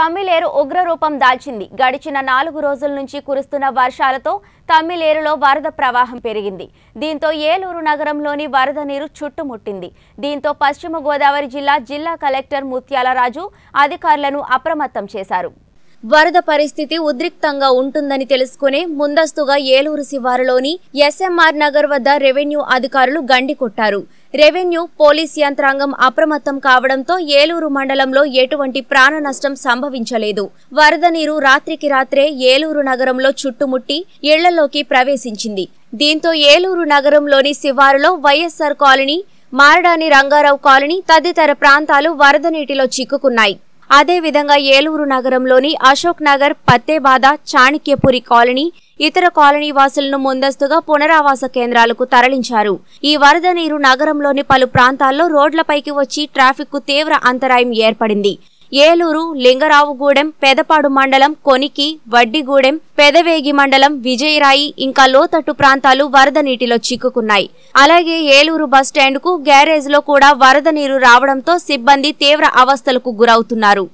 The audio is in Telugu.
తమిళేరు ఉగ్రరూపం దాల్చింది గడిచిన నాలుగు రోజుల నుంచి కురుస్తున్న వర్షాలతో తమిళేరులో వరద ప్రవాహం పెరిగింది దీంతో ఏలూరు నగరంలోని వరద నీరు చుట్టుముట్టింది దీంతో పశ్చిమ గోదావరి జిల్లా జిల్లా కలెక్టర్ ముత్యాలరాజు అధికారులను అప్రమత్తం చేశారు వరద పరిస్థితి ఉద్రిక్తంగా ఉంటుందని తెలుసుకునే ముందస్తుగా ఏలూరు శివారులోని ఎస్ఎంఆర్ నగర్ వద్ద రెవెన్యూ అధికారులు గండి కొట్టారు రెవెన్యూ పోలీస్ యంత్రాంగం అప్రమత్తం కావడంతో ఏలూరు మండలంలో ఎటువంటి ప్రాణ నష్టం సంభవించలేదు వరద నీరు రాత్రికి రాత్రే ఏలూరు నగరంలో చుట్టుముట్టి ఇళ్లలోకి ప్రవేశించింది దీంతో ఏలూరు నగరంలోని శివారులో YSR colony Maradani Rangarao colony తదితర ప్రాంతాలు వరద నీటిలో చిక్కుకున్నాయి అదేవిధంగా ఏలూరు నగరంలోని అశోక్ నగర్ పత్తేబాద చాణిక్యపురి కాలనీ ఇతర కాలనీ వాసులను ముందస్తుగా పునరావాస కేంద్రాలకు తరలించారు ఈ వరద నీరు నగరంలోని పలు ప్రాంతాల్లో రోడ్లపైకి వచ్చి ట్రాఫిక్ తీవ్ర అంతరాయం ఏర్పడింది ఏలూరు లింగరావుగూడెం పెదపాడు మండలం కొనికి వడ్డిగూడెం పెదవేగి మండలం విజయరాయి ఇంకా లోతట్టు ప్రాంతాలు వరద నీటిలో చిక్కుకున్నాయి అలాగే ఏలూరు బస్టాండ్కు గ్యారేజ్లో కూడా వరద నీరు రావడంతో సిబ్బంది తీవ్ర అవస్థలకు గురవుతున్నారు